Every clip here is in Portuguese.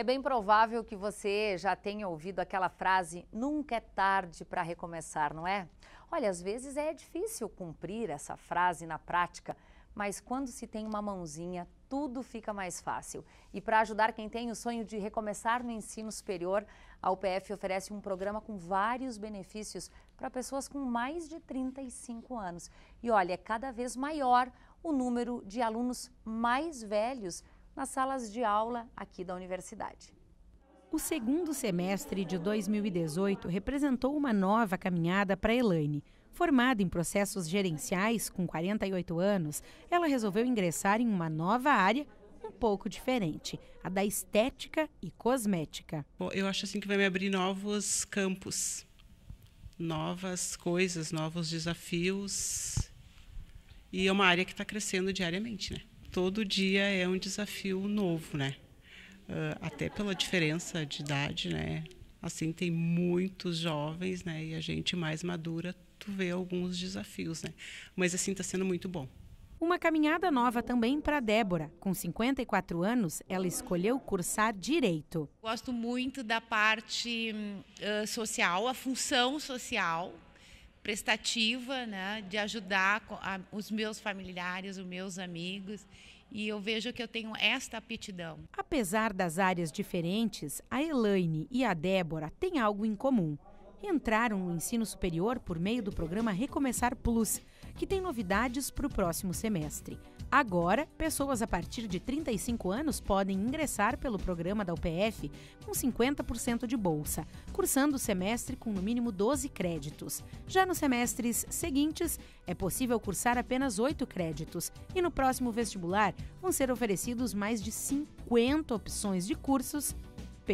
É bem provável que você já tenha ouvido aquela frase: nunca é tarde para recomeçar, não é? Olha, às vezes é difícil cumprir essa frase na prática, mas quando se tem uma mãozinha, tudo fica mais fácil. E para ajudar quem tem o sonho de recomeçar no ensino superior, a UPF oferece um programa com vários benefícios para pessoas com mais de 35 anos. E olha, é cada vez maior o número de alunos mais velhos nas salas de aula aqui da universidade. O segundo semestre de 2018 representou uma nova caminhada para Elaine. Formada em processos gerenciais, com 48 anos, ela resolveu ingressar em uma nova área um pouco diferente, a da estética e cosmética. eu acho assim que vai me abrir novos campos, novas coisas, novos desafios. E é uma área que está crescendo diariamente, né? todo dia é um desafio novo, né? Uh, até pela diferença de idade, né? Assim, tem muitos jovens, né? E a gente mais madura, tu vê alguns desafios, né? Mas, assim, está sendo muito bom. Uma caminhada nova também para Débora. Com 54 anos, ela escolheu cursar direito. Gosto muito da parte uh, social, a função social, prestativa, né, de ajudar os meus familiares, os meus amigos. E eu vejo que eu tenho esta aptidão. Apesar das áreas diferentes, a Elaine e a Débora têm algo em comum entraram no ensino superior por meio do programa Recomeçar Plus, que tem novidades para o próximo semestre. Agora, pessoas a partir de 35 anos podem ingressar pelo programa da UPF com 50% de bolsa, cursando o semestre com no mínimo 12 créditos. Já nos semestres seguintes, é possível cursar apenas 8 créditos, e no próximo vestibular vão ser oferecidos mais de 50 opções de cursos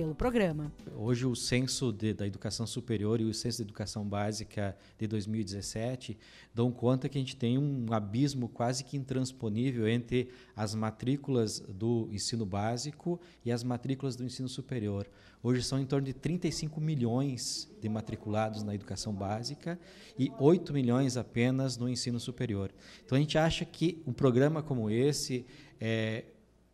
pelo programa. Hoje, o censo de, da educação superior e o censo da educação básica de 2017 dão conta que a gente tem um abismo quase que intransponível entre as matrículas do ensino básico e as matrículas do ensino superior. Hoje são em torno de 35 milhões de matriculados na educação básica e 8 milhões apenas no ensino superior. Então a gente acha que um programa como esse é,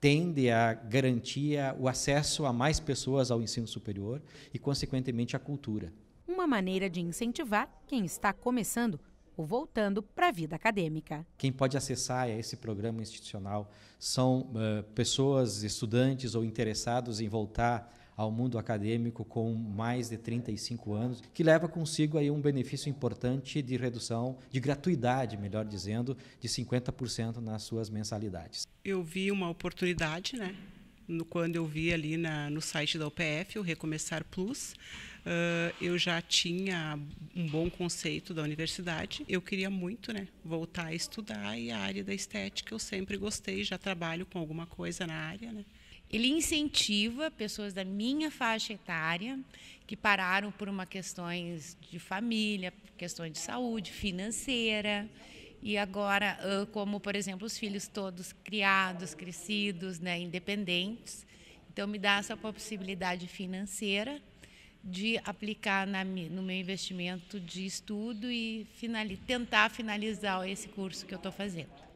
tende a garantir o acesso a mais pessoas ao ensino superior e, consequentemente, à cultura. Uma maneira de incentivar quem está começando ou voltando para a vida acadêmica. Quem pode acessar esse programa institucional são uh, pessoas, estudantes ou interessados em voltar ao mundo acadêmico com mais de 35 anos, que leva consigo aí um benefício importante de redução, de gratuidade, melhor dizendo, de 50% nas suas mensalidades. Eu vi uma oportunidade, né? No, quando eu vi ali na, no site da UPF, o Recomeçar Plus, uh, eu já tinha um bom conceito da universidade. Eu queria muito né, voltar a estudar e a área da estética eu sempre gostei, já trabalho com alguma coisa na área. Né? Ele incentiva pessoas da minha faixa etária que pararam por uma questões de família, questões de saúde, financeira. E agora, ah, como por exemplo, os filhos todos criados, crescidos, né, independentes, então me dá essa possibilidade financeira de aplicar na, no meu investimento de estudo e finali, tentar finalizar esse curso que eu estou fazendo.